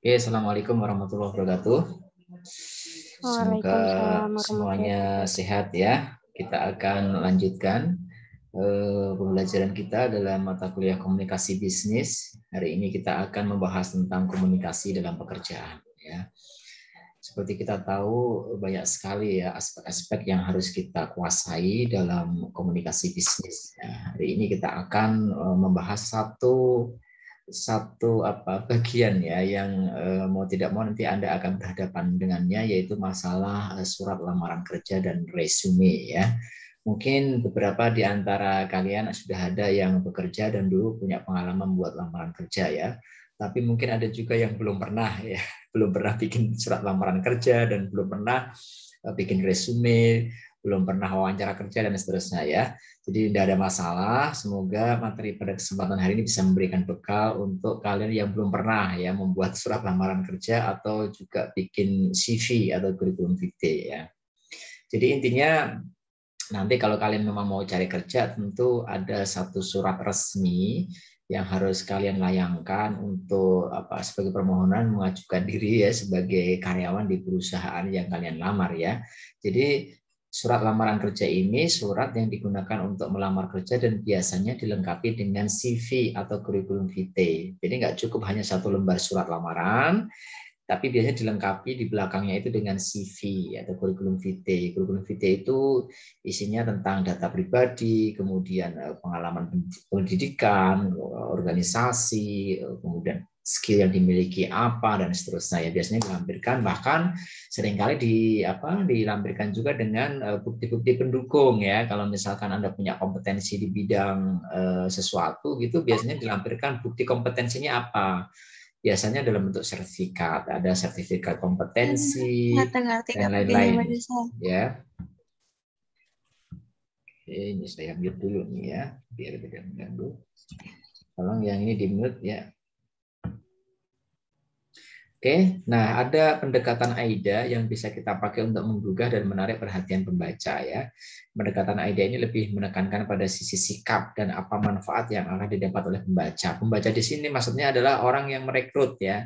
Oke, assalamualaikum warahmatullahi wabarakatuh. Semoga semuanya sehat ya. Kita akan lanjutkan uh, pembelajaran kita dalam mata kuliah komunikasi bisnis. Hari ini kita akan membahas tentang komunikasi dalam pekerjaan. Ya. Seperti kita tahu banyak sekali ya aspek-aspek yang harus kita kuasai dalam komunikasi bisnis. Ya. Hari ini kita akan eh, membahas satu satu apa bagian ya yang eh, mau tidak mau nanti Anda akan berhadapan dengannya yaitu masalah eh, surat lamaran kerja dan resume ya. Mungkin beberapa di antara kalian sudah ada yang bekerja dan dulu punya pengalaman buat lamaran kerja ya. Tapi mungkin ada juga yang belum pernah ya, belum pernah bikin surat lamaran kerja dan belum pernah eh, bikin resume belum pernah wawancara kerja dan seterusnya ya. Jadi tidak ada masalah. Semoga materi pada kesempatan hari ini bisa memberikan bekal untuk kalian yang belum pernah ya membuat surat lamaran kerja atau juga bikin CV atau kurikulum vitae ya. Jadi intinya nanti kalau kalian memang mau cari kerja tentu ada satu surat resmi yang harus kalian layangkan untuk apa sebagai permohonan mengajukan diri ya sebagai karyawan di perusahaan yang kalian lamar ya. Jadi Surat lamaran kerja ini surat yang digunakan untuk melamar kerja dan biasanya dilengkapi dengan CV atau kurikulum vitae. Jadi nggak cukup hanya satu lembar surat lamaran, tapi biasanya dilengkapi di belakangnya itu dengan CV atau kurikulum vitae. Kurikulum vitae itu isinya tentang data pribadi, kemudian eh, pengalaman pendidikan, eh, organisasi, eh, kemudian skill yang dimiliki apa dan seterusnya ya biasanya dilampirkan bahkan seringkali di apa dilampirkan juga dengan eh, bukti-bukti pendukung ya kalau misalkan anda punya kompetensi di bidang eh, sesuatu gitu biasanya dilampirkan bukti kompetensinya apa biasanya dalam bentuk sertifikat ada sertifikat kompetensi hmm, dan lain-lain ya Oke, ini saya ambil dulu nih ya biar tidak mengganggu tolong yang ini di mute ya Oke, nah ada pendekatan AIDA yang bisa kita pakai untuk menggugah dan menarik perhatian pembaca ya. Pendekatan AIDA ini lebih menekankan pada sisi sikap dan apa manfaat yang akan didapat oleh pembaca. Pembaca di sini maksudnya adalah orang yang merekrut ya.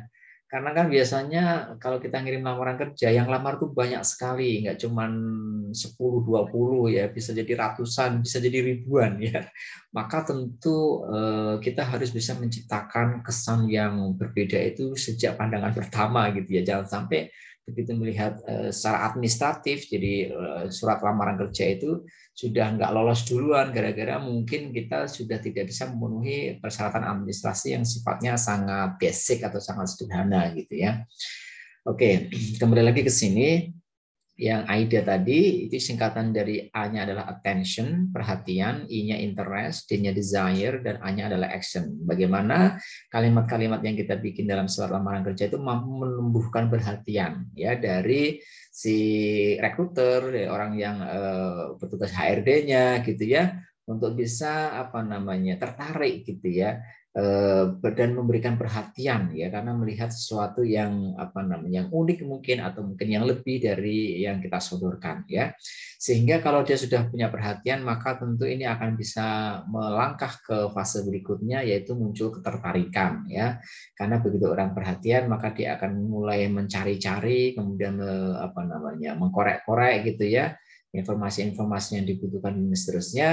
Karena kan biasanya kalau kita ngirim lamaran kerja, yang lamar tuh banyak sekali, nggak cuma 10-20 ya, bisa jadi ratusan, bisa jadi ribuan ya. Maka tentu eh, kita harus bisa menciptakan kesan yang berbeda itu sejak pandangan pertama gitu ya. Jangan sampai begitu melihat eh, secara administratif, jadi eh, surat lamaran kerja itu sudah nggak lolos duluan gara-gara mungkin kita sudah tidak bisa memenuhi persyaratan administrasi yang sifatnya sangat basic atau sangat sederhana gitu ya. Oke, kembali lagi ke sini yang AIDA tadi itu singkatan dari A-nya adalah attention, perhatian, I-nya interest, D-nya desire, dan A-nya adalah action. Bagaimana kalimat-kalimat yang kita bikin dalam surat lamaran kerja itu mampu menumbuhkan perhatian ya dari si rekruter ya, orang yang eh, bertugas HRD-nya gitu ya untuk bisa apa namanya tertarik gitu ya Eh, dan memberikan perhatian ya karena melihat sesuatu yang apa namanya yang unik mungkin atau mungkin yang lebih dari yang kita sodorkan ya sehingga kalau dia sudah punya perhatian maka tentu ini akan bisa melangkah ke fase berikutnya yaitu muncul ketertarikan ya karena begitu orang perhatian maka dia akan mulai mencari-cari kemudian apa namanya mengkorek-korek gitu ya informasi-informasi yang dibutuhkan dan seterusnya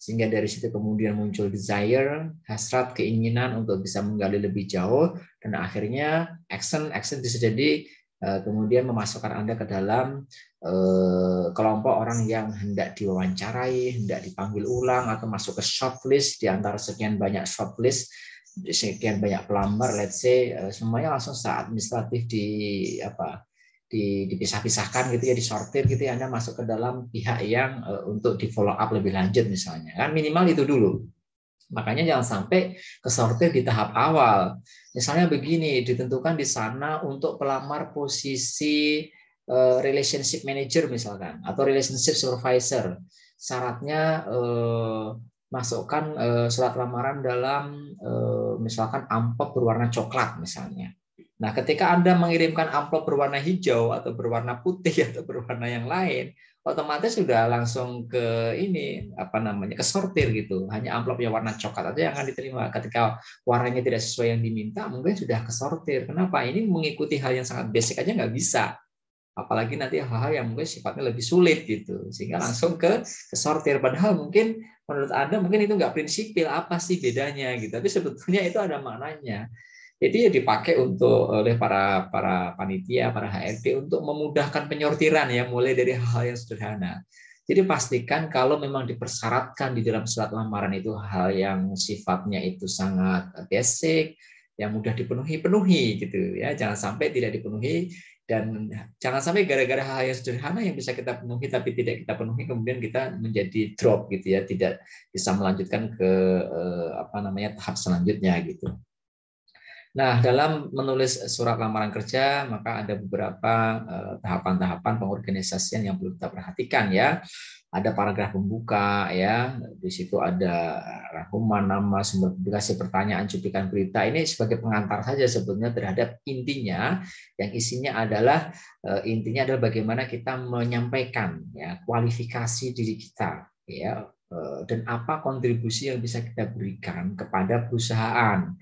sehingga dari situ kemudian muncul desire hasrat keinginan untuk bisa menggali lebih jauh dan akhirnya action action bisa jadi eh, kemudian memasukkan Anda ke dalam eh, kelompok orang yang hendak diwawancarai, hendak dipanggil ulang atau masuk ke shortlist di antara sekian banyak shortlist, sekian banyak pelamar, let's say eh, semuanya langsung saat administratif di apa dipisah-pisahkan gitu ya disortir gitu ya Anda masuk ke dalam pihak yang e, untuk di follow up lebih lanjut misalnya kan minimal itu dulu makanya jangan sampai kesortir di tahap awal misalnya begini ditentukan di sana untuk pelamar posisi e, relationship manager misalkan atau relationship supervisor syaratnya e, masukkan surat lamaran dalam misalkan amplop berwarna coklat misalnya Nah, ketika Anda mengirimkan amplop berwarna hijau atau berwarna putih atau berwarna yang lain, otomatis sudah langsung ke ini apa namanya ke sortir gitu. Hanya amplop yang warna coklat aja yang akan diterima. Ketika warnanya tidak sesuai yang diminta, mungkin sudah ke sortir. Kenapa? Ini mengikuti hal yang sangat basic aja nggak bisa. Apalagi nanti hal-hal yang mungkin sifatnya lebih sulit gitu, sehingga langsung ke, ke sortir. Padahal mungkin menurut Anda mungkin itu nggak prinsipil apa sih bedanya gitu. Tapi sebetulnya itu ada maknanya itu ya dipakai untuk oleh para para panitia, para HRD untuk memudahkan penyortiran ya mulai dari hal-hal yang sederhana. Jadi pastikan kalau memang dipersyaratkan di dalam surat lamaran itu hal yang sifatnya itu sangat basic, yang mudah dipenuhi penuhi gitu ya. Jangan sampai tidak dipenuhi dan jangan sampai gara-gara hal yang sederhana yang bisa kita penuhi tapi tidak kita penuhi kemudian kita menjadi drop gitu ya, tidak bisa melanjutkan ke eh, apa namanya tahap selanjutnya gitu. Nah, dalam menulis surat lamaran kerja, maka ada beberapa eh, tahapan-tahapan pengorganisasian yang perlu kita perhatikan ya. Ada paragraf pembuka ya, di situ ada rangkuman nama, sumber publikasi, pertanyaan, cuplikan berita. Ini sebagai pengantar saja sebetulnya terhadap intinya yang isinya adalah eh, intinya adalah bagaimana kita menyampaikan ya kualifikasi diri kita ya eh, dan apa kontribusi yang bisa kita berikan kepada perusahaan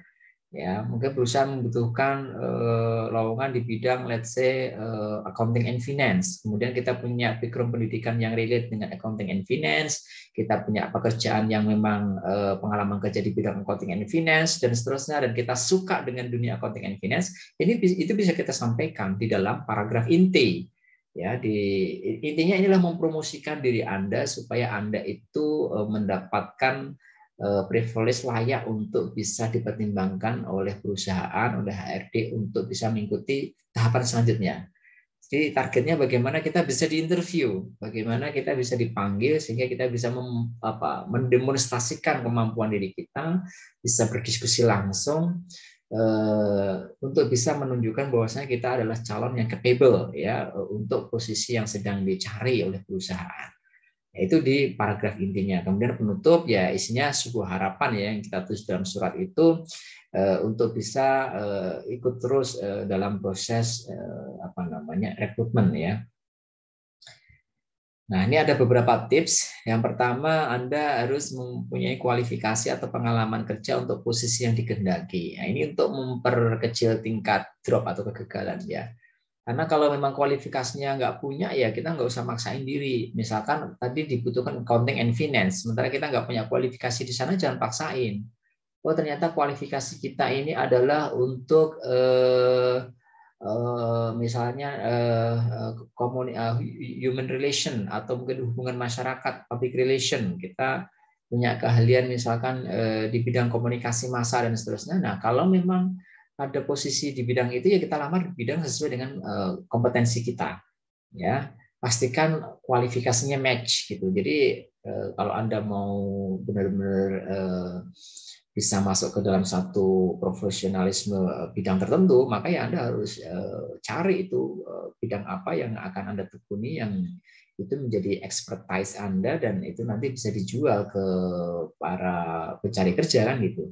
ya mungkin perusahaan membutuhkan uh, lowongan di bidang let's say uh, accounting and finance kemudian kita punya background pendidikan yang relate dengan accounting and finance kita punya pekerjaan yang memang uh, pengalaman kerja di bidang accounting and finance dan seterusnya dan kita suka dengan dunia accounting and finance ini itu bisa kita sampaikan di dalam paragraf inti ya di intinya inilah mempromosikan diri anda supaya anda itu mendapatkan Eh, privilege layak untuk bisa dipertimbangkan oleh perusahaan, oleh HRD untuk bisa mengikuti tahapan selanjutnya. Jadi targetnya bagaimana kita bisa diinterview, bagaimana kita bisa dipanggil sehingga kita bisa mem, apa, mendemonstrasikan kemampuan diri kita, bisa berdiskusi langsung eh, untuk bisa menunjukkan bahwasanya kita adalah calon yang capable ya untuk posisi yang sedang dicari oleh perusahaan. Ya, itu di paragraf intinya. Kemudian penutup ya isinya sebuah harapan ya yang kita tulis dalam surat itu eh, untuk bisa eh, ikut terus eh, dalam proses apa namanya rekrutmen ya. Nah, ini ada beberapa tips. Yang pertama, Anda harus mempunyai kualifikasi atau pengalaman kerja untuk posisi yang dikehendaki. Nah, ini untuk memperkecil tingkat drop atau kegagalan ya. Karena kalau memang kualifikasinya nggak punya, ya kita nggak usah maksain diri. Misalkan tadi dibutuhkan accounting and finance, sementara kita nggak punya kualifikasi di sana, jangan paksain. Oh ternyata kualifikasi kita ini adalah untuk eh, eh, misalnya eh, eh, eh human relation atau mungkin hubungan masyarakat, public relation. Kita punya keahlian misalkan eh, di bidang komunikasi massa dan seterusnya. Nah kalau memang ada posisi di bidang itu ya kita lamar di bidang sesuai dengan eh, kompetensi kita ya pastikan kualifikasinya match gitu jadi eh, kalau anda mau benar-benar eh, bisa masuk ke dalam satu profesionalisme bidang tertentu maka ya anda harus cari itu bidang apa yang akan anda tekuni yang itu menjadi expertise anda dan itu nanti bisa dijual ke para pencari kerja kan gitu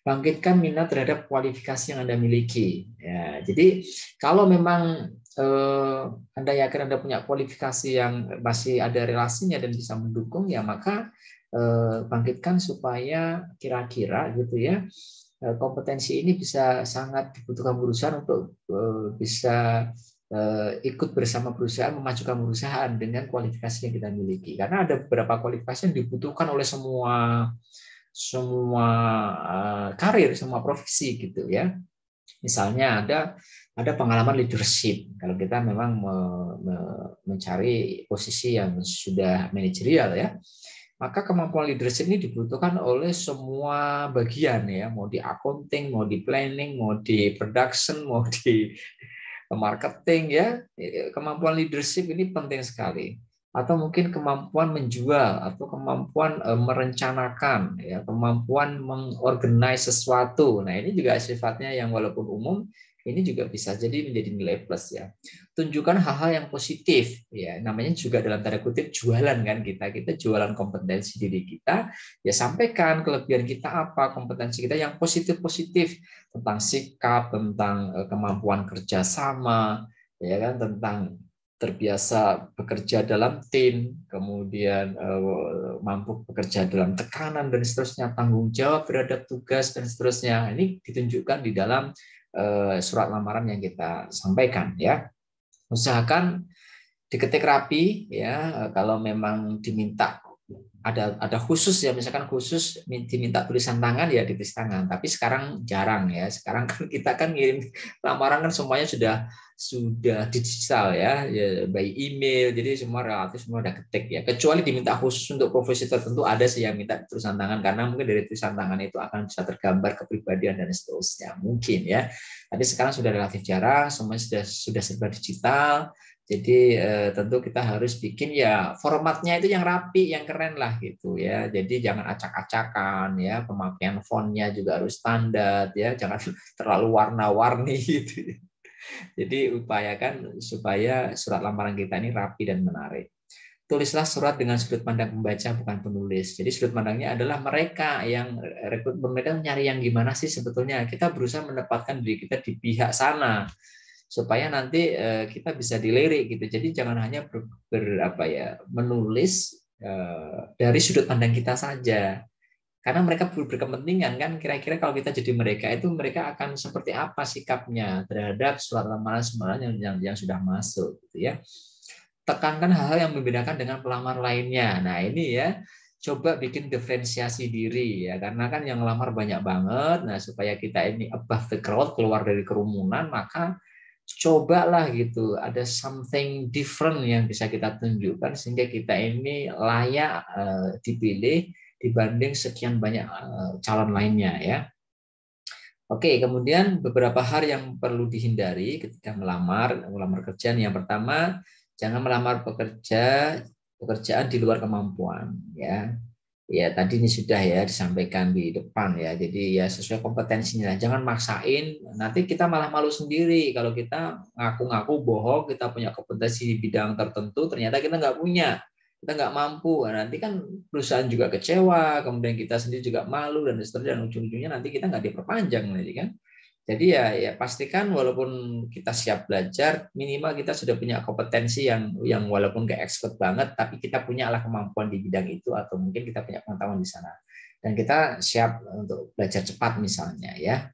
bangkitkan minat terhadap kualifikasi yang Anda miliki. Ya, jadi kalau memang eh, Anda yakin Anda punya kualifikasi yang masih ada relasinya dan bisa mendukung ya maka eh, bangkitkan supaya kira-kira gitu ya eh, kompetensi ini bisa sangat dibutuhkan perusahaan untuk eh, bisa eh, ikut bersama perusahaan memajukan perusahaan dengan kualifikasi yang kita miliki karena ada beberapa kualifikasi yang dibutuhkan oleh semua semua eh, karir, semua profesi gitu ya. Misalnya ada ada pengalaman leadership. Kalau kita memang me, me, mencari posisi yang sudah manajerial ya, maka kemampuan leadership ini dibutuhkan oleh semua bagian ya, mau di accounting, mau di planning, mau di production, mau di marketing ya. Kemampuan leadership ini penting sekali atau mungkin kemampuan menjual atau kemampuan uh, merencanakan ya kemampuan mengorganize sesuatu nah ini juga sifatnya yang walaupun umum ini juga bisa jadi menjadi nilai plus ya tunjukkan hal-hal yang positif ya namanya juga dalam tanda kutip jualan kan kita kita jualan kompetensi diri kita ya sampaikan kelebihan kita apa kompetensi kita yang positif positif tentang sikap tentang eh, kemampuan kerjasama ya kan tentang terbiasa bekerja dalam tim, kemudian eh, mampu bekerja dalam tekanan dan seterusnya, tanggung jawab terhadap tugas dan seterusnya. Ini ditunjukkan di dalam eh, surat lamaran yang kita sampaikan ya. Usahakan diketik rapi ya kalau memang diminta ada ada khusus ya misalkan khusus diminta tulisan tangan ya ditulis tangan tapi sekarang jarang ya sekarang kan kita kan ngirim lamaran kan semuanya sudah sudah digital ya, ya by email, jadi semua relatif semua udah ketik ya. Kecuali diminta khusus untuk profesi tertentu ada sih yang minta tulisan tangan karena mungkin dari tulisan tangan itu akan bisa tergambar kepribadian dan seterusnya mungkin ya. Tapi sekarang sudah relatif jarang, semua sudah sudah serba digital. Jadi eh, tentu kita harus bikin ya formatnya itu yang rapi, yang keren lah gitu ya. Jadi jangan acak-acakan ya, pemakaian fontnya juga harus standar ya, jangan terlalu warna-warni gitu. ya. Jadi upayakan supaya surat lamaran kita ini rapi dan menarik. Tulislah surat dengan sudut pandang pembaca bukan penulis. Jadi sudut pandangnya adalah mereka yang rekrut mereka mencari yang gimana sih sebetulnya. Kita berusaha menempatkan diri kita di pihak sana supaya nanti eh, kita bisa dilirik gitu. Jadi jangan hanya ber, ber apa ya menulis eh, dari sudut pandang kita saja karena mereka berkepentingan kan kira-kira kalau kita jadi mereka itu mereka akan seperti apa sikapnya terhadap surat lamaran semalam yang, yang yang sudah masuk gitu ya tekankan hal-hal yang membedakan dengan pelamar lainnya nah ini ya coba bikin diferensiasi diri ya karena kan yang lamar banyak banget nah supaya kita ini above the crowd keluar dari kerumunan maka cobalah gitu ada something different yang bisa kita tunjukkan sehingga kita ini layak uh, dipilih dibanding sekian banyak eh, calon lainnya ya. Oke, kemudian beberapa hal yang perlu dihindari ketika melamar, melamar kerjaan. Yang pertama, jangan melamar pekerja pekerjaan di luar kemampuan ya. Ya, tadi ini sudah ya disampaikan di depan ya. Jadi ya sesuai kompetensinya. Jangan maksain, nanti kita malah malu sendiri kalau kita ngaku-ngaku bohong kita punya kompetensi di bidang tertentu ternyata kita nggak punya kita nggak mampu nah, nanti kan perusahaan juga kecewa kemudian kita sendiri juga malu dan seterusnya dan ujung-ujungnya nanti kita nggak diperpanjang nanti gitu kan jadi ya ya pastikan walaupun kita siap belajar minimal kita sudah punya kompetensi yang yang walaupun nggak expert banget tapi kita punya lah kemampuan di bidang itu atau mungkin kita punya pengetahuan di sana dan kita siap untuk belajar cepat misalnya ya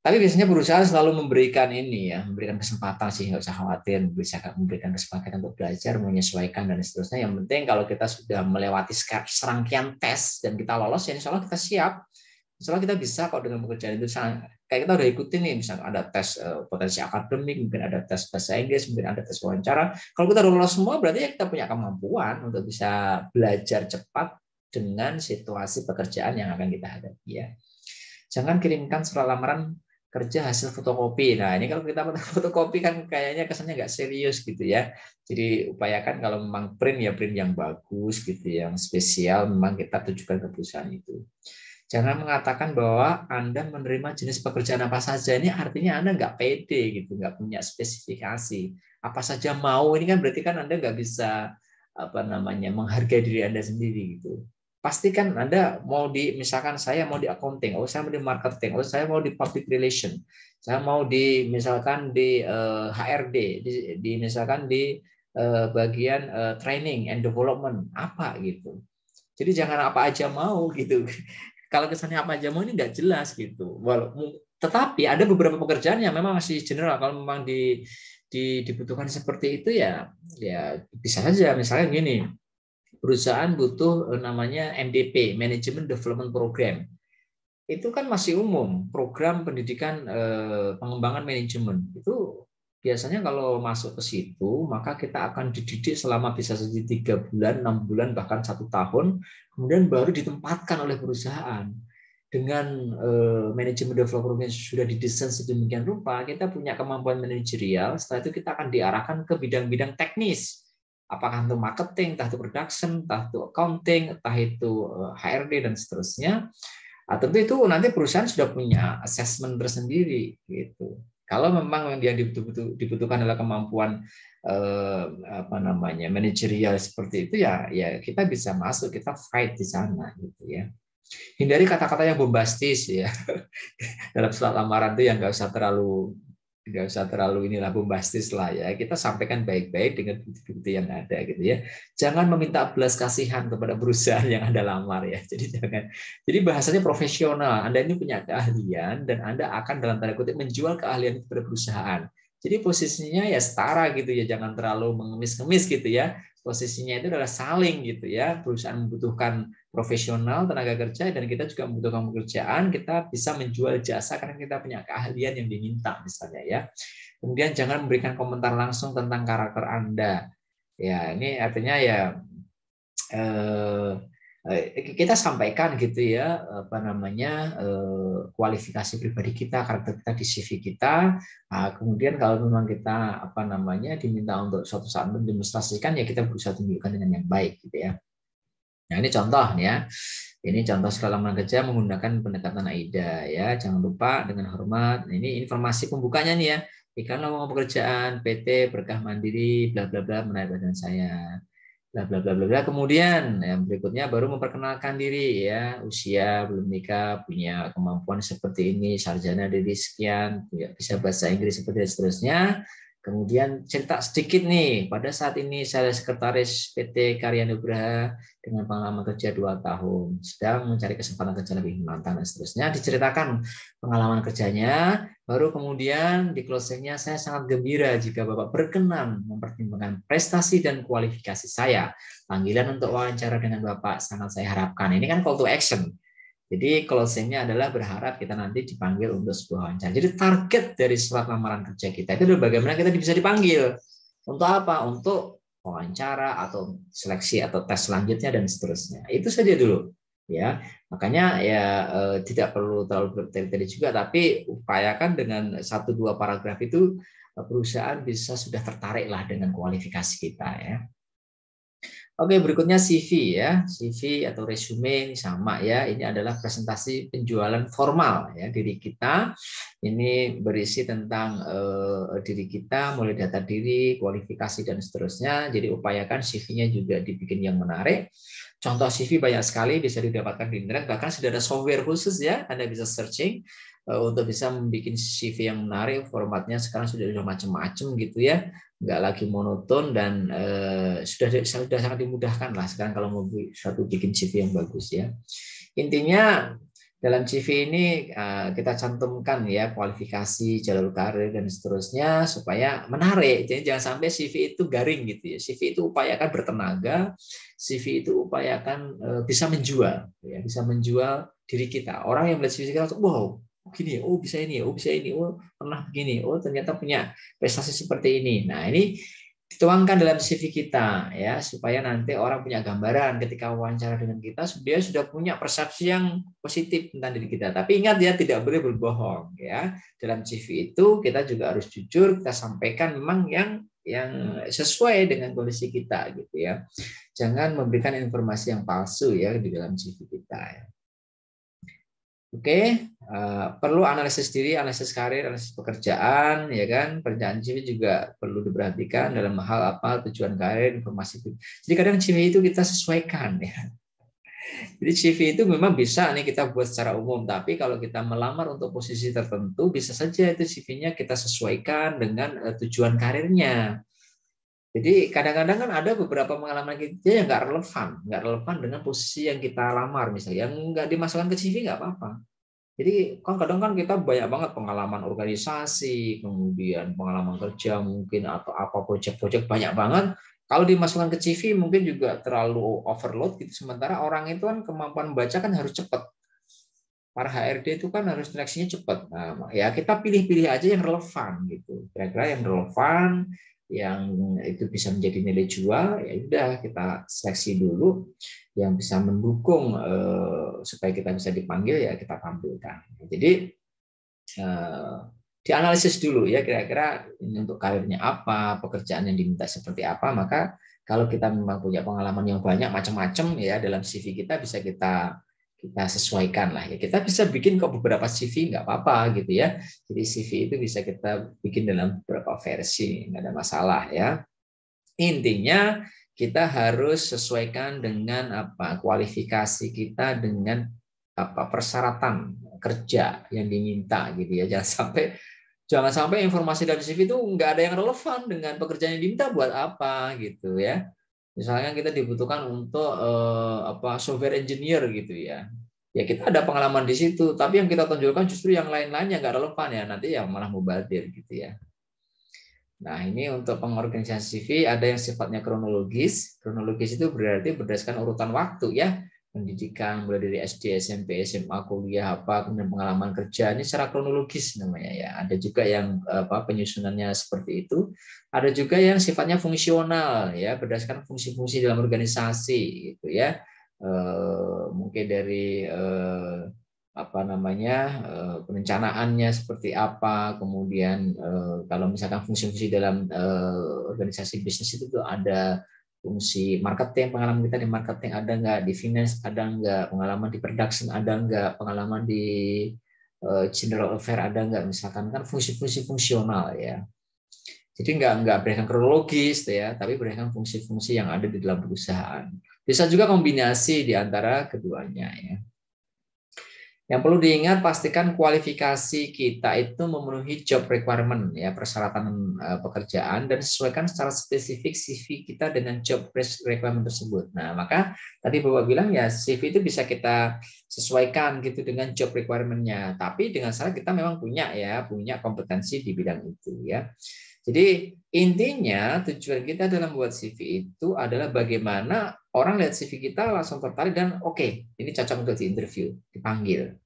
tapi biasanya perusahaan selalu memberikan ini ya, memberikan kesempatan sih nggak usah khawatir, bisa memberikan kesempatan untuk belajar, menyesuaikan dan seterusnya. Yang penting kalau kita sudah melewati serangkaian tes dan kita lolos, ya insya Allah kita siap. Insya Allah kita bisa kalau dengan pekerjaan itu kayak kita udah ikutin nih, misalnya ada tes eh, potensi akademik, mungkin ada tes bahasa Inggris, mungkin ada tes wawancara. Kalau kita udah lolos semua, berarti ya kita punya kemampuan untuk bisa belajar cepat dengan situasi pekerjaan yang akan kita hadapi ya. Jangan kirimkan surat lamaran kerja hasil fotokopi. Nah, ini kalau kita fotokopi kan kayaknya kesannya nggak serius gitu ya. Jadi upayakan kalau memang print ya print yang bagus gitu, yang spesial memang kita tujukan ke perusahaan itu. Jangan mengatakan bahwa Anda menerima jenis pekerjaan apa saja. Ini artinya Anda nggak pede gitu, nggak punya spesifikasi. Apa saja mau ini kan berarti kan Anda nggak bisa apa namanya menghargai diri Anda sendiri gitu pastikan Anda mau di misalkan saya mau di accounting, oh saya mau di marketing, oh saya mau di public relation, saya mau di misalkan di uh, eh, HRD, di, di misalkan di uh, bagian uh, training and development apa gitu. Jadi jangan apa aja mau gitu. Kalau kesannya apa aja mau ini nggak jelas gitu. Walau tetapi ada beberapa pekerjaan yang memang masih general kalau memang di, di dibutuhkan seperti itu ya ya bisa saja misalnya gini perusahaan butuh eh, namanya MDP Management Development Program itu kan masih umum program pendidikan eh, pengembangan manajemen itu biasanya kalau masuk ke situ maka kita akan dididik selama bisa saja tiga bulan enam bulan bahkan satu tahun kemudian baru ditempatkan oleh perusahaan dengan eh, manajemen yang sudah didesain sedemikian rupa kita punya kemampuan manajerial setelah itu kita akan diarahkan ke bidang-bidang teknis apakah itu marketing, entah itu production, entah itu accounting, entah itu HRD eh, dan seterusnya. Nah, tentu itu nanti perusahaan sudah punya assessment tersendiri gitu. Kalau memang yang dia dibutuhkan adalah kemampuan eh, apa namanya manajerial seperti itu ya ya kita bisa masuk kita fight di sana gitu ya. Hindari kata-kata yang bombastis ya. Dalam surat lamaran itu yang nggak usah terlalu nggak usah terlalu inilah bombastis lah ya. Kita sampaikan baik-baik dengan bukti-bukti yang ada gitu ya. Jangan meminta belas kasihan kepada perusahaan yang Anda lamar ya. Jadi jangan. Jadi bahasanya profesional. Anda ini punya keahlian dan Anda akan dalam tanda kutip menjual keahlian kepada perusahaan. Jadi posisinya ya setara gitu ya, jangan terlalu mengemis-ngemis gitu ya posisinya itu adalah saling gitu ya. Perusahaan membutuhkan profesional tenaga kerja dan kita juga membutuhkan pekerjaan, kita bisa menjual jasa karena kita punya keahlian yang diminta misalnya ya. Kemudian jangan memberikan komentar langsung tentang karakter Anda. Ya, ini artinya ya eh, Eh, kita sampaikan gitu ya apa namanya eh, kualifikasi pribadi kita karakter kita di CV kita nah, kemudian kalau memang kita apa namanya diminta untuk suatu saat mendemonstrasikan ya kita berusaha tunjukkan dengan yang baik gitu ya nah ini contoh ya ini contoh skala kerja menggunakan pendekatan AIDA ya jangan lupa dengan hormat nah, ini informasi pembukanya nih ya ikan lowongan pekerjaan PT berkah mandiri bla bla bla menarik badan saya bla nah, bla bla bla bla. Kemudian yang berikutnya baru memperkenalkan diri ya, usia belum nikah, punya kemampuan seperti ini, sarjana dari sekian, bisa bahasa Inggris seperti dan seterusnya. Kemudian cerita sedikit nih, pada saat ini saya sekretaris PT Karya Nugraha dengan pengalaman kerja dua tahun, sedang mencari kesempatan kerja lebih menantang dan seterusnya. Diceritakan pengalaman kerjanya, baru kemudian di closingnya saya sangat gembira jika Bapak berkenan mempertimbangkan prestasi dan kualifikasi saya. Panggilan untuk wawancara dengan Bapak sangat saya harapkan. Ini kan call to action jadi closingnya adalah berharap kita nanti dipanggil untuk sebuah wawancara. Jadi target dari surat lamaran kerja kita itu adalah bagaimana kita bisa dipanggil. Untuk apa? Untuk wawancara atau seleksi atau tes selanjutnya dan seterusnya. Itu saja dulu. Ya, makanya ya eh, tidak perlu terlalu bertele-tele juga, tapi upayakan dengan satu dua paragraf itu eh, perusahaan bisa sudah tertarik dengan kualifikasi kita ya. Oke, berikutnya CV ya. CV atau resume ini sama ya. Ini adalah presentasi penjualan formal ya diri kita. Ini berisi tentang uh, diri kita, mulai data diri, kualifikasi dan seterusnya. Jadi upayakan CV-nya juga dibikin yang menarik. Contoh CV banyak sekali bisa didapatkan di internet, bahkan sudah ada software khusus ya. Anda bisa searching uh, untuk bisa membuat CV yang menarik. Formatnya sekarang sudah ada macam-macam gitu ya nggak lagi monoton dan eh, sudah sudah sangat dimudahkan lah sekarang kalau mau satu bikin CV yang bagus ya intinya dalam CV ini eh, kita cantumkan ya kualifikasi jalur karir dan seterusnya supaya menarik jadi jangan sampai CV itu garing gitu ya CV itu upayakan bertenaga CV itu upayakan eh, bisa menjual ya bisa menjual diri kita orang yang melihat CV kita wow oh gini ya? oh bisa ini ya? oh bisa ini oh pernah begini oh ternyata punya prestasi seperti ini nah ini dituangkan dalam CV kita ya supaya nanti orang punya gambaran ketika wawancara dengan kita dia sudah punya persepsi yang positif tentang diri kita tapi ingat ya tidak boleh berbohong ya dalam CV itu kita juga harus jujur kita sampaikan memang yang yang sesuai dengan kondisi kita gitu ya. Jangan memberikan informasi yang palsu ya di dalam CV kita. Ya. Oke, okay. uh, eh, perlu analisis diri, analisis karir, analisis pekerjaan, ya kan? Perjanjian CV juga perlu diperhatikan dalam hal apa tujuan karir, informasi. itu. Jadi kadang CV itu kita sesuaikan ya. Jadi CV itu memang bisa nih kita buat secara umum, tapi kalau kita melamar untuk posisi tertentu, bisa saja itu CV-nya kita sesuaikan dengan eh, tujuan karirnya. Jadi kadang-kadang kan ada beberapa pengalaman kita gitu, yang nggak relevan, nggak relevan dengan posisi yang kita lamar misalnya, yang nggak dimasukkan ke CV nggak apa-apa. Jadi kan kadang kan kita banyak banget pengalaman organisasi, kemudian pengalaman kerja mungkin atau apa proyek-proyek banyak banget. Kalau dimasukkan ke CV mungkin juga terlalu overload gitu. Sementara orang itu kan kemampuan baca kan harus cepat. Para HRD itu kan harus seleksinya cepat. Nah, ya kita pilih-pilih aja yang relevan gitu. Kira-kira yang relevan, yang itu bisa menjadi nilai jual ya sudah kita seleksi dulu yang bisa mendukung eh, supaya kita bisa dipanggil ya kita tampilkan nah, jadi eh, dianalisis dulu ya kira-kira ini untuk karirnya apa pekerjaan yang diminta seperti apa maka kalau kita memang punya pengalaman yang banyak macam-macam ya dalam CV kita bisa kita kita sesuaikan lah ya kita bisa bikin kok beberapa CV nggak apa-apa gitu ya jadi CV itu bisa kita bikin dalam beberapa versi nggak ada masalah ya intinya kita harus sesuaikan dengan apa kualifikasi kita dengan apa persyaratan kerja yang diminta gitu ya jangan sampai jangan sampai informasi dari CV itu nggak ada yang relevan dengan pekerjaan yang diminta buat apa gitu ya Misalnya kita dibutuhkan untuk uh, apa software engineer gitu ya. Ya kita ada pengalaman di situ, tapi yang kita tunjukkan justru yang lain lainnya nggak relevan ya nanti ya malah mubadir gitu ya. Nah, ini untuk pengorganisasi CV ada yang sifatnya kronologis. Kronologis itu berarti berdasarkan urutan waktu ya pendidikan mulai dari SD, SMP, SMA, kuliah apa, kemudian pengalaman kerja ini secara kronologis namanya ya. Ada juga yang apa penyusunannya seperti itu, ada juga yang sifatnya fungsional ya berdasarkan fungsi-fungsi dalam organisasi gitu ya. E, mungkin dari e, apa namanya e, perencanaannya seperti apa, kemudian e, kalau misalkan fungsi-fungsi dalam e, organisasi bisnis itu, tuh ada fungsi marketing, pengalaman kita di marketing ada nggak, di finance ada nggak, pengalaman di production ada nggak, pengalaman di eh, general affair ada nggak, misalkan kan fungsi-fungsi fungsional ya. Jadi nggak nggak berdasarkan kronologis ya, tapi berdasarkan fungsi-fungsi yang ada di dalam perusahaan. Bisa juga kombinasi di antara keduanya ya. Yang perlu diingat pastikan kualifikasi kita itu memenuhi job requirement ya persyaratan eh, pekerjaan dan sesuaikan secara spesifik CV kita dengan job requirement tersebut. Nah maka tadi bapak bilang ya CV itu bisa kita sesuaikan gitu dengan job requirementnya. Tapi dengan syarat kita memang punya ya, punya kompetensi di bidang itu ya. Jadi intinya tujuan kita dalam buat CV itu adalah bagaimana orang lihat CV kita langsung tertarik dan oke, okay, ini cocok untuk di interview, dipanggil.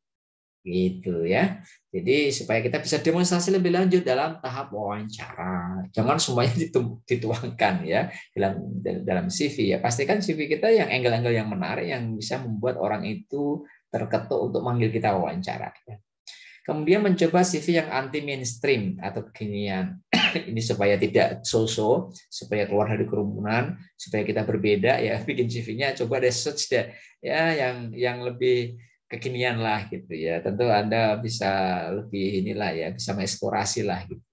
Gitu ya. Jadi supaya kita bisa demonstrasi lebih lanjut dalam tahap wawancara. Jangan semuanya dituangkan ya dalam dalam CV ya. Pastikan CV kita yang angle-angle yang menarik yang bisa membuat orang itu terketuk untuk manggil kita wawancara. Kemudian mencoba CV yang anti mainstream atau kekinian. Ini supaya tidak so-so, supaya keluar dari kerumunan, supaya kita berbeda ya bikin CV-nya coba deh search deh ya yang yang lebih kekinian lah gitu ya. Tentu Anda bisa lebih inilah ya, bisa mengeksplorasi lah gitu.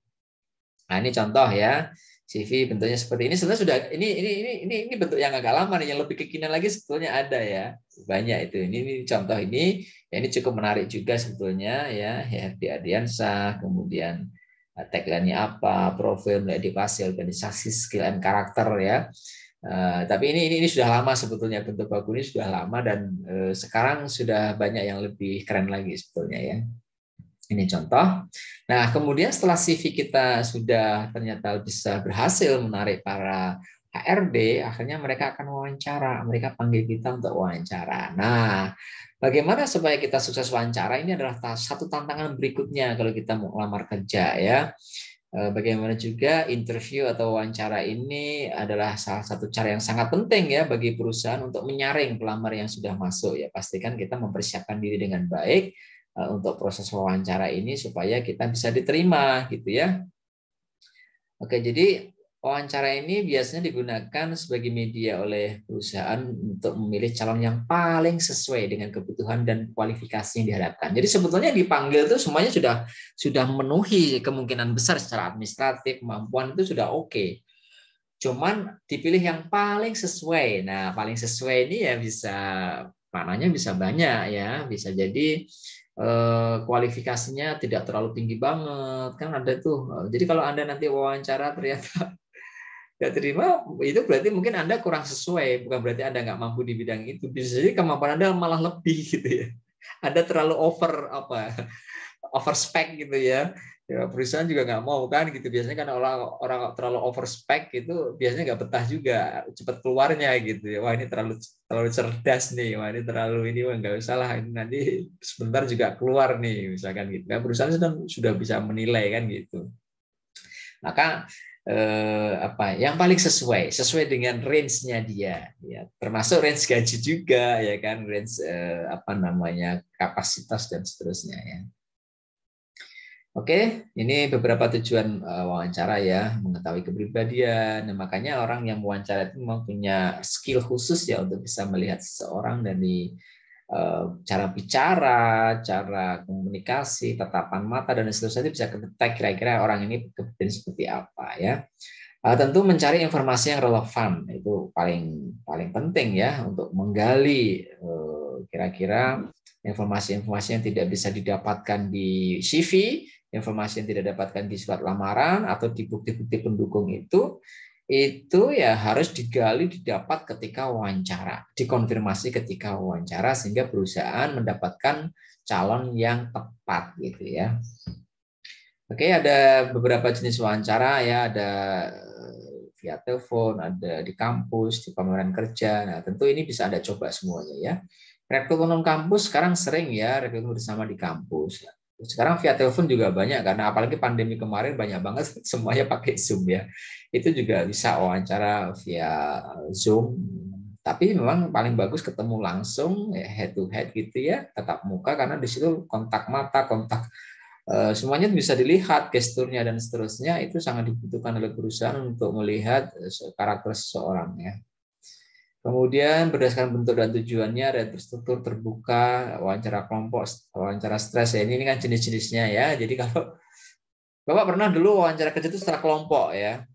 Nah, ini contoh ya CV bentuknya seperti ini sebenarnya sudah ini ini ini ini, ini bentuk yang agak lama nih yang lebih kekinian lagi sebetulnya ada ya banyak itu ini, ini contoh ini ya ini cukup menarik juga sebetulnya ya, ya Happy Adiansa kemudian eh, tagline-nya apa profil edukasi organisasi skill and karakter ya uh, tapi ini, ini ini sudah lama sebetulnya bentuk baku ini sudah lama dan uh, sekarang sudah banyak yang lebih keren lagi sebetulnya ya ini contoh. Nah, kemudian setelah CV kita sudah ternyata bisa berhasil menarik para HRD, akhirnya mereka akan wawancara. Mereka panggil kita untuk wawancara. Nah, bagaimana supaya kita sukses wawancara ini adalah satu tantangan berikutnya kalau kita mau lamar kerja ya. E, bagaimana juga interview atau wawancara ini adalah salah satu cara yang sangat penting ya bagi perusahaan untuk menyaring pelamar yang sudah masuk ya. Pastikan kita mempersiapkan diri dengan baik Eh, untuk proses wawancara ini supaya kita bisa diterima gitu ya. Oke, jadi wawancara ini biasanya digunakan sebagai media oleh perusahaan untuk memilih calon yang paling sesuai dengan kebutuhan dan kualifikasi yang diharapkan. Jadi sebetulnya dipanggil itu semuanya sudah sudah memenuhi kemungkinan besar secara administratif, kemampuan itu sudah oke. Okay cuman dipilih yang paling sesuai. Nah, paling sesuai ini ya bisa maknanya bisa banyak ya, bisa jadi Eh, kualifikasinya tidak terlalu tinggi banget kan ada tuh eh, jadi kalau anda nanti wawancara ternyata tidak terima itu berarti mungkin anda kurang sesuai bukan berarti anda nggak mampu di bidang itu bisa jadi kemampuan anda malah lebih gitu ya anda terlalu over apa over spec gitu ya ya, perusahaan juga nggak mau kan gitu biasanya kan orang orang terlalu spec itu biasanya nggak betah juga cepat keluarnya gitu ya wah ini terlalu terlalu cerdas nih wah ini terlalu ini wah nggak usah lah ini nanti sebentar juga keluar nih misalkan gitu nah, perusahaan sudah sudah bisa menilai kan gitu maka eh, apa ya, yang paling sesuai sesuai dengan range-nya dia ya termasuk range gaji juga ya kan range eh, apa namanya kapasitas dan seterusnya ya Oke, ini beberapa tujuan eh, wawancara ya, mengetahui kepribadian. Nah, makanya orang yang wawancara itu memang punya skill khusus ya untuk bisa melihat seseorang dari eh, cara bicara, cara komunikasi, tatapan mata dan seterusnya itu bisa kedetek kira-kira orang ini kepribadian seperti apa ya. Eh, tentu mencari informasi yang relevan itu paling paling penting ya untuk menggali kira-kira informasi-informasi yang tidak bisa didapatkan di CV informasi yang tidak dapatkan di surat lamaran atau di bukti-bukti pendukung itu itu ya harus digali didapat ketika wawancara, dikonfirmasi ketika wawancara sehingga perusahaan mendapatkan calon yang tepat gitu ya. Oke, ada beberapa jenis wawancara ya, ada eh, via telepon, ada di kampus, di pameran kerja. Nah, tentu ini bisa Anda coba semuanya ya. Rekrutmen kampus sekarang sering ya, rekrutmen bersama di kampus sekarang via telepon juga banyak karena apalagi pandemi kemarin banyak banget semuanya pakai Zoom ya. Itu juga bisa wawancara via Zoom. Tapi memang paling bagus ketemu langsung ya, head to head gitu ya, tetap muka karena di situ kontak mata, kontak eh, semuanya bisa dilihat gesturnya dan seterusnya itu sangat dibutuhkan oleh perusahaan untuk melihat eh, karakter seseorang ya. Kemudian berdasarkan bentuk dan tujuannya, ada terstruktur terbuka, wawancara kelompok, wawancara stres. Ya, ini, ini kan jenis-jenisnya ya. Jadi kalau Bapak pernah dulu wawancara kerja itu secara kelompok ya.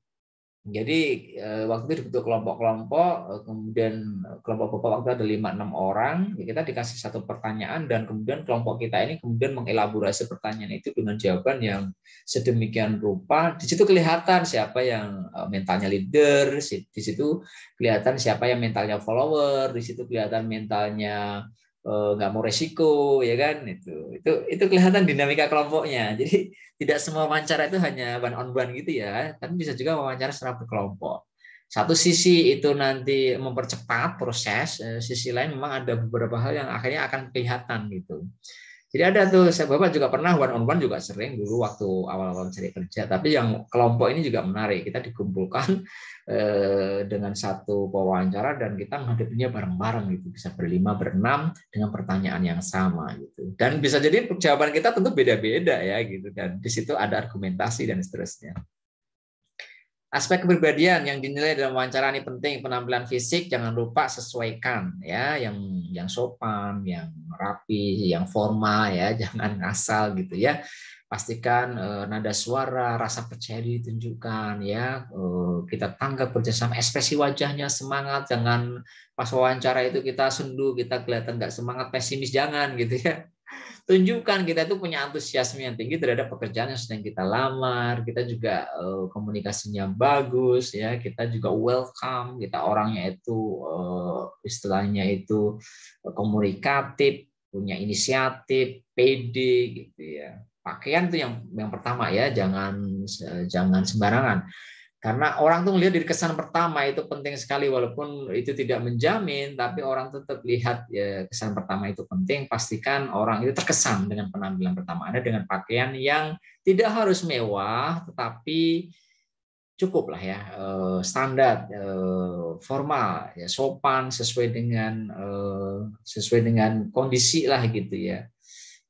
Jadi eh, waktu itu dibentuk kelompok-kelompok, eh, kemudian eh, kelompok bapak waktu ada lima enam orang, ya kita dikasih satu pertanyaan dan kemudian kelompok kita ini kemudian mengelaborasi pertanyaan itu dengan jawaban yang sedemikian rupa. Di situ kelihatan siapa yang mentalnya leader, di situ kelihatan siapa yang mentalnya follower, di situ kelihatan mentalnya Eh, nggak mau resiko ya kan itu itu itu kelihatan dinamika kelompoknya jadi tidak semua wawancara itu hanya one on one gitu ya tapi bisa juga wawancara secara berkelompok satu sisi itu nanti mempercepat proses eh, sisi lain memang ada beberapa hal yang akhirnya akan kelihatan gitu jadi ada tuh, saya bapak juga pernah one on one juga sering dulu waktu awal-awal cari kerja. Tapi yang kelompok ini juga menarik. Kita dikumpulkan eh, dengan satu wawancara dan kita menghadapinya bareng-bareng gitu. Bisa berlima, berenam dengan pertanyaan yang sama gitu. Dan bisa jadi jawaban kita tentu beda-beda ya gitu. Dan di situ ada argumentasi dan seterusnya. Aspek kepribadian yang dinilai dalam wawancara ini penting. Penampilan fisik jangan lupa sesuaikan ya, yang yang sopan, yang rapi, yang formal ya, jangan asal gitu ya. Pastikan eh, nada suara, rasa percaya ditunjukkan ya. Eh, kita tanggap kerjasama ekspresi wajahnya semangat, jangan pas wawancara itu kita sendu, kita kelihatan nggak semangat, pesimis jangan gitu ya tunjukkan kita itu punya antusiasme yang tinggi terhadap pekerjaan yang sedang kita lamar kita juga eh, komunikasinya bagus ya kita juga welcome kita orangnya itu uh, istilahnya itu komunikatif punya inisiatif pede gitu ya pakaian tuh yang yang pertama ya jangan eh, jangan sembarangan karena orang tuh melihat dari kesan pertama itu penting sekali walaupun itu tidak menjamin tapi orang tetap lihat ya, kesan pertama itu penting pastikan orang itu terkesan dengan penampilan pertama Anda dengan pakaian yang tidak harus mewah tetapi cukup lah ya eh, standar eh, formal ya sopan sesuai dengan eh, sesuai dengan kondisi lah gitu ya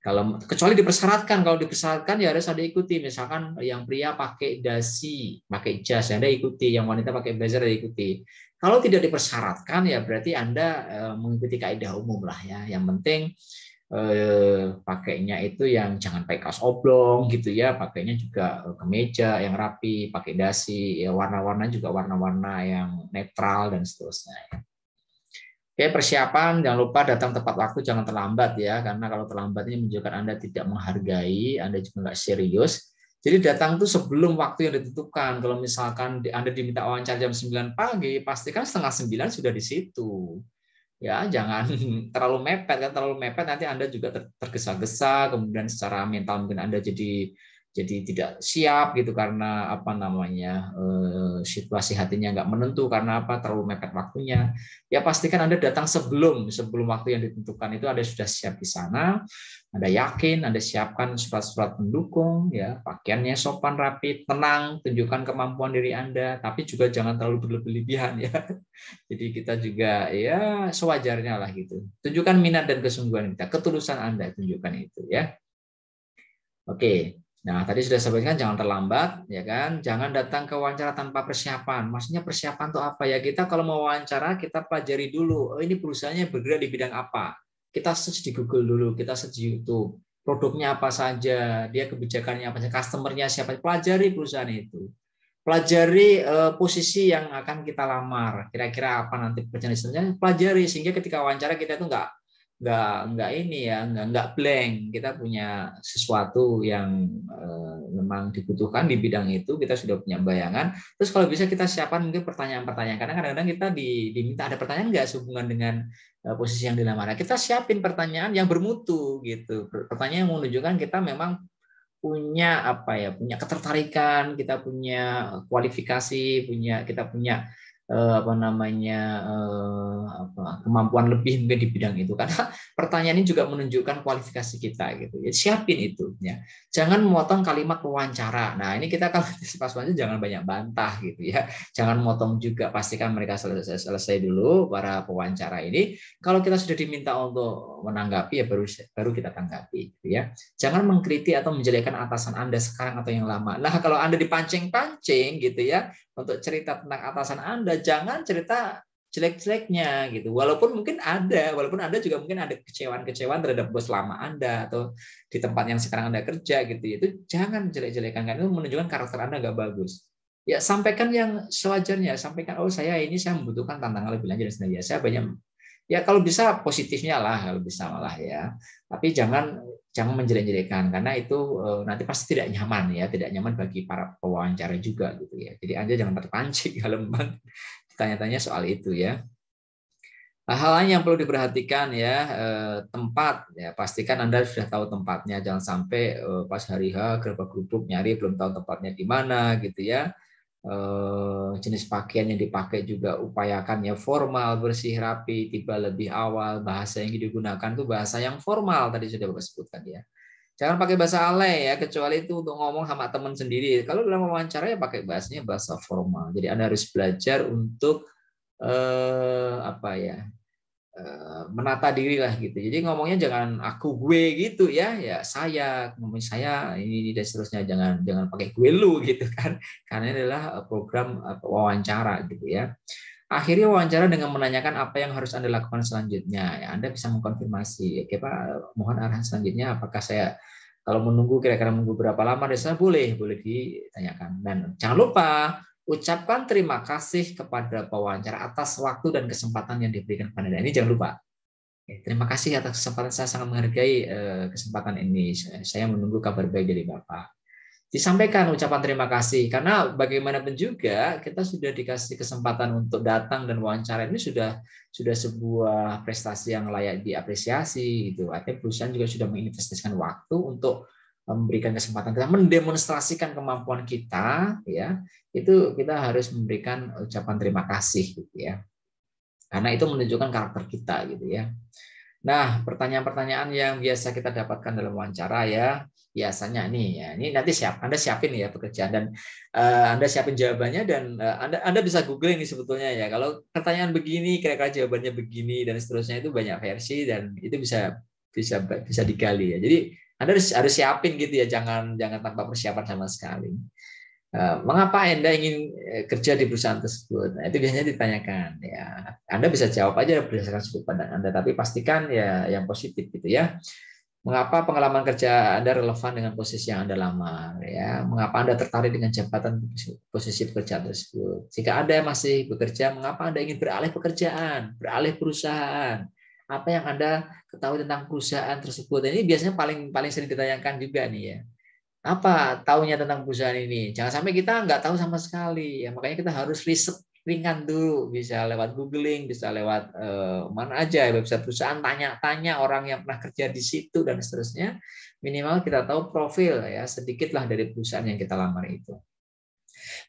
kalau kecuali dipersyaratkan, kalau dipersyaratkan ya harus ada ikuti. Misalkan yang pria pakai dasi, pakai jas, Anda ikuti. Yang wanita pakai blazer, Anda ikuti. Kalau tidak dipersyaratkan ya berarti Anda eh, mengikuti kaidah umum lah ya. Yang penting eh, pakainya itu yang jangan pakai kaos oblong gitu ya, pakainya juga eh, kemeja yang rapi, pakai dasi, ya warna-warna juga warna-warna yang netral dan seterusnya. Ya. Oke, persiapan jangan lupa datang tepat waktu, jangan terlambat ya, karena kalau terlambat ini menunjukkan Anda tidak menghargai, Anda juga nggak serius. Jadi datang tuh sebelum waktu yang ditentukan. Kalau misalkan Anda diminta wawancara jam 9 pagi, pastikan setengah 9 sudah di situ. Ya, jangan terlalu mepet kan, terlalu mepet nanti Anda juga tergesa-gesa, kemudian secara mental mungkin Anda jadi jadi tidak siap gitu karena apa namanya eh, situasi hatinya nggak menentu karena apa terlalu mepet waktunya ya pastikan anda datang sebelum sebelum waktu yang ditentukan itu anda sudah siap di sana anda yakin anda siapkan surat-surat pendukung ya pakaiannya sopan rapi tenang tunjukkan kemampuan diri anda tapi juga jangan terlalu berlebihan ya jadi kita juga ya sewajarnya lah gitu tunjukkan minat dan kesungguhan kita ketulusan anda tunjukkan itu ya oke Nah, tadi sudah saya sampaikan jangan terlambat, ya kan? Jangan datang ke wawancara tanpa persiapan. Maksudnya persiapan itu apa ya? Kita kalau mau wawancara, kita pelajari dulu. Oh, ini perusahaannya bergerak di bidang apa? Kita search di Google dulu, kita search di YouTube. Produknya apa saja, dia kebijakannya apa saja, customernya siapa, pelajari perusahaan itu. Pelajari uh, posisi yang akan kita lamar, kira-kira apa nanti pekerjaan pelajari sehingga ketika wawancara kita itu enggak nggak nggak ini ya nggak nggak blank kita punya sesuatu yang eh, memang dibutuhkan di bidang itu kita sudah punya bayangan terus kalau bisa kita siapkan mungkin pertanyaan-pertanyaan karena kadang-kadang kita diminta ada pertanyaan nggak sehubungan dengan eh, posisi yang dilamar nah, kita siapin pertanyaan yang bermutu gitu pertanyaan yang menunjukkan kita memang punya apa ya punya ketertarikan kita punya kualifikasi punya kita punya eh, apa namanya eh, apa, kemampuan lebih mungkin di bidang itu karena pertanyaan ini juga menunjukkan kualifikasi kita gitu ya siapin itu ya jangan memotong kalimat wawancara nah ini kita kalau pas wawancara jangan banyak bantah gitu ya jangan motong juga pastikan mereka selesai selesai dulu para pewawancara ini kalau kita sudah diminta untuk menanggapi ya baru baru kita tanggapi gitu ya jangan mengkritik atau menjelekkan atasan anda sekarang atau yang lama nah kalau anda dipancing-pancing gitu ya untuk cerita tentang atasan Anda, jangan cerita jelek-jeleknya gitu. Walaupun mungkin ada, walaupun Anda juga mungkin ada kecewaan-kecewaan terhadap bos lama Anda atau di tempat yang sekarang Anda kerja gitu. Ya. Itu jangan jelek-jelekan karena itu menunjukkan karakter Anda nggak bagus. Ya sampaikan yang sewajarnya, sampaikan oh saya ini saya membutuhkan tantangan lebih lanjut dan ya, saya banyak ya kalau bisa positifnya lah kalau bisa malah ya. Tapi jangan jangan menjelek-jelekan karena itu eh, nanti pasti tidak nyaman ya, tidak nyaman bagi para pewawancara juga gitu ya. Jadi Anda jangan terpancing kalau memang tanya tanya soal itu ya. Hal lain yang perlu diperhatikan ya eh, tempat ya pastikan anda sudah tahu tempatnya jangan sampai eh, pas hari H gerbang kerupuk nyari belum tahu tempatnya di mana gitu ya Eh, jenis pakaian yang dipakai juga upayakan ya formal, bersih, rapi, tiba lebih awal, bahasa yang digunakan tuh bahasa yang formal tadi sudah Bapak sebutkan ya. Jangan pakai bahasa alay ya, kecuali itu untuk ngomong sama teman sendiri. Kalau dalam wawancara ya pakai bahasanya bahasa formal. Jadi Anda harus belajar untuk eh, apa ya? Eh, menata diri lah gitu. Jadi ngomongnya jangan aku gue gitu ya, ya saya ngomong saya ini, ini dan seterusnya jangan jangan pakai gue lu gitu kan. Karena ini adalah eh, program eh, wawancara gitu ya. Akhirnya wawancara dengan menanyakan apa yang harus Anda lakukan selanjutnya. Ya, anda bisa mengkonfirmasi, oke Pak, mohon arahan selanjutnya apakah saya kalau menunggu kira-kira menunggu berapa lama Desa boleh boleh ditanyakan dan jangan lupa ucapkan terima kasih kepada pewawancara atas waktu dan kesempatan yang diberikan kepada Anda. Ini jangan lupa. Terima kasih atas kesempatan saya sangat menghargai eh, kesempatan ini. Saya menunggu kabar baik dari Bapak. Disampaikan ucapan terima kasih karena bagaimanapun juga kita sudah dikasih kesempatan untuk datang dan wawancara ini sudah sudah sebuah prestasi yang layak diapresiasi itu Artinya perusahaan juga sudah menginvestasikan waktu untuk memberikan kesempatan kita mendemonstrasikan kemampuan kita ya itu kita harus memberikan ucapan terima kasih gitu ya karena itu menunjukkan karakter kita gitu ya nah pertanyaan-pertanyaan yang biasa kita dapatkan dalam wawancara ya biasanya nih ya ini nanti siap anda siapin ya pekerjaan dan uh, anda siapin jawabannya dan uh, anda anda bisa google ini sebetulnya ya kalau pertanyaan begini kira-kira jawabannya begini dan seterusnya itu banyak versi dan itu bisa bisa bisa digali ya jadi anda harus, harus siapin gitu ya, jangan jangan tanpa persiapan sama sekali. Eh, mengapa Anda ingin eh, kerja di perusahaan tersebut? Nah, itu biasanya ditanyakan. Ya, Anda bisa jawab aja berdasarkan sudut pandang Anda, tapi pastikan ya yang positif gitu ya. Mengapa pengalaman kerja Anda relevan dengan posisi yang Anda lamar? Ya, mengapa Anda tertarik dengan jabatan posisi pekerjaan tersebut? Jika Anda masih bekerja, mengapa Anda ingin beralih pekerjaan, beralih perusahaan? apa yang Anda ketahui tentang perusahaan tersebut. Dan ini biasanya paling paling sering ditanyakan juga nih ya. Apa tahunya tentang perusahaan ini? Jangan sampai kita nggak tahu sama sekali. Ya, makanya kita harus riset ringan dulu bisa lewat googling bisa lewat eh, mana aja ya, website perusahaan tanya-tanya orang yang pernah kerja di situ dan seterusnya minimal kita tahu profil ya sedikitlah dari perusahaan yang kita lamar itu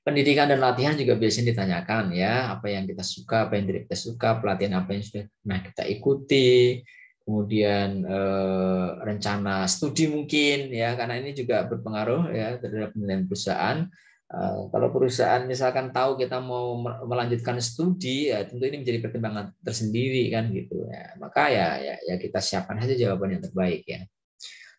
Pendidikan dan latihan juga biasanya ditanyakan ya, apa yang kita suka, apa yang tidak kita suka, pelatihan apa yang sudah pernah kita ikuti, kemudian eh, rencana studi mungkin ya, karena ini juga berpengaruh ya terhadap penilaian perusahaan. Eh, kalau perusahaan misalkan tahu kita mau melanjutkan studi, ya tentu ini menjadi pertimbangan tersendiri kan gitu ya. Maka ya ya, ya kita siapkan saja jawaban yang terbaik ya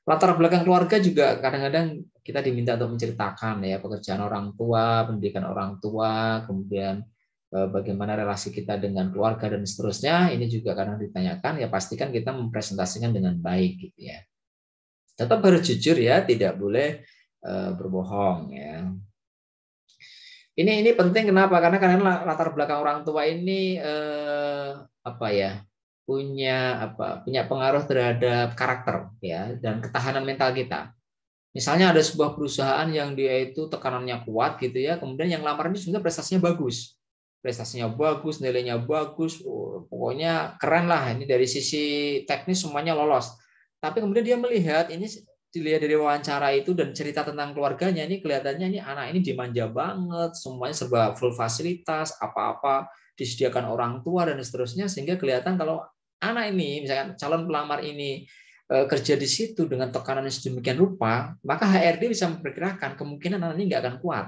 latar belakang keluarga juga kadang-kadang kita diminta untuk menceritakan ya pekerjaan orang tua, pendidikan orang tua, kemudian eh, bagaimana relasi kita dengan keluarga dan seterusnya. Ini juga kadang ditanyakan ya pastikan kita mempresentasikan dengan baik gitu ya. Tetap harus jujur ya, tidak boleh eh, berbohong ya. Ini ini penting kenapa? Karena karena latar belakang orang tua ini eh, apa ya? punya apa punya pengaruh terhadap karakter ya dan ketahanan mental kita. Misalnya ada sebuah perusahaan yang dia itu tekanannya kuat gitu ya, kemudian yang lamar ini sebenarnya prestasinya bagus. Prestasinya bagus, nilainya bagus, oh, pokoknya keren lah ini dari sisi teknis semuanya lolos. Tapi kemudian dia melihat ini dilihat dari wawancara itu dan cerita tentang keluarganya ini kelihatannya ini anak ini dimanja banget, semuanya serba full fasilitas, apa-apa disediakan orang tua dan seterusnya sehingga kelihatan kalau anak ini, misalkan calon pelamar ini eh, kerja di situ dengan tekanan yang sedemikian rupa, maka HRD bisa memperkirakan kemungkinan anak ini nggak akan kuat.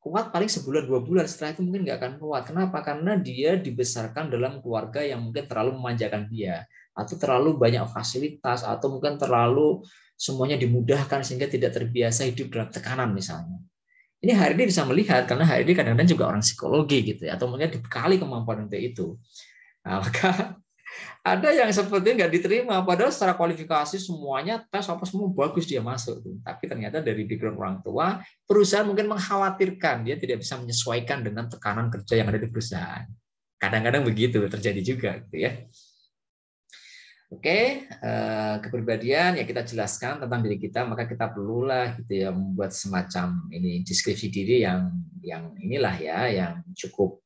Kuat paling sebulan dua bulan setelah itu mungkin nggak akan kuat. Kenapa? Karena dia dibesarkan dalam keluarga yang mungkin terlalu memanjakan dia, atau terlalu banyak fasilitas, atau mungkin terlalu semuanya dimudahkan sehingga tidak terbiasa hidup dalam tekanan misalnya. Ini HRD bisa melihat karena HRD kadang-kadang juga orang psikologi gitu ya, atau mungkin dibekali kemampuan untuk itu. Nah, maka ada yang seperti nggak diterima, padahal secara kualifikasi semuanya tes apa semua bagus dia masuk. Tapi ternyata dari background orang tua, perusahaan mungkin mengkhawatirkan dia tidak bisa menyesuaikan dengan tekanan kerja yang ada di perusahaan. Kadang-kadang begitu terjadi juga, gitu ya. Oke, eh, kepribadian ya kita jelaskan tentang diri kita, maka kita perlulah gitu ya membuat semacam ini deskripsi diri yang yang inilah ya yang cukup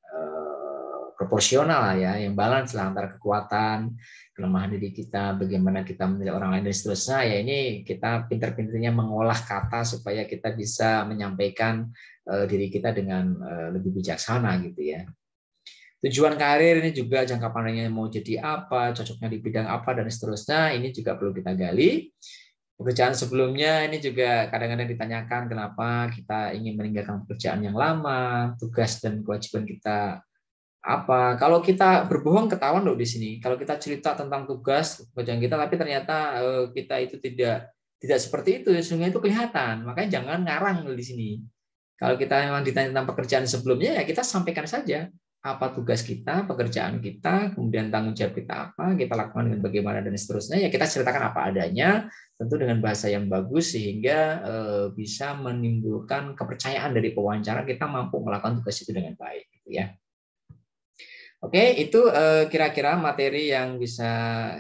proporsional ya, yang balance lah antara kekuatan, kelemahan diri kita, bagaimana kita menilai orang lain dan seterusnya. Ya ini kita pintar-pintarnya mengolah kata supaya kita bisa menyampaikan uh, diri kita dengan uh, lebih bijaksana gitu ya. Tujuan karir ini juga jangka panjangnya mau jadi apa, cocoknya di bidang apa dan seterusnya. Ini juga perlu kita gali pekerjaan sebelumnya ini juga kadang-kadang ditanyakan kenapa kita ingin meninggalkan pekerjaan yang lama, tugas dan kewajiban kita apa kalau kita berbohong ketahuan loh di sini kalau kita cerita tentang tugas pekerjaan kita tapi ternyata eh, kita itu tidak tidak seperti itu sungai itu kelihatan makanya jangan ngarang di sini kalau kita memang ditanya tentang pekerjaan sebelumnya ya kita sampaikan saja apa tugas kita pekerjaan kita kemudian tanggung jawab kita apa kita lakukan dengan bagaimana dan seterusnya ya kita ceritakan apa adanya tentu dengan bahasa yang bagus sehingga eh, bisa menimbulkan kepercayaan dari pewawancara kita mampu melakukan tugas itu dengan baik gitu ya Oke, itu eh, kira-kira materi yang bisa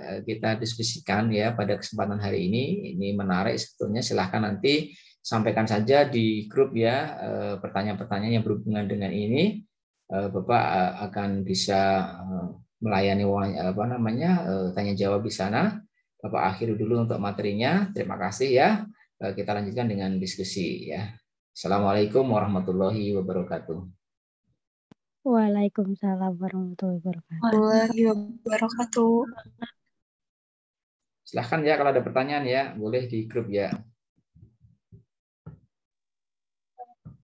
eh, kita diskusikan ya pada kesempatan hari ini. Ini menarik sebetulnya. Silahkan nanti sampaikan saja di grup ya eh, pertanyaan-pertanyaan yang berhubungan dengan ini. Bapak akan bisa melayani apa namanya tanya jawab di sana. Bapak akhiri dulu untuk materinya. Terima kasih ya. Kita lanjutkan dengan diskusi ya. Assalamualaikum warahmatullahi wabarakatuh. Waalaikumsalam warahmatullahi wabarakatuh. wabarakatuh. Silahkan ya kalau ada pertanyaan ya, boleh di grup ya.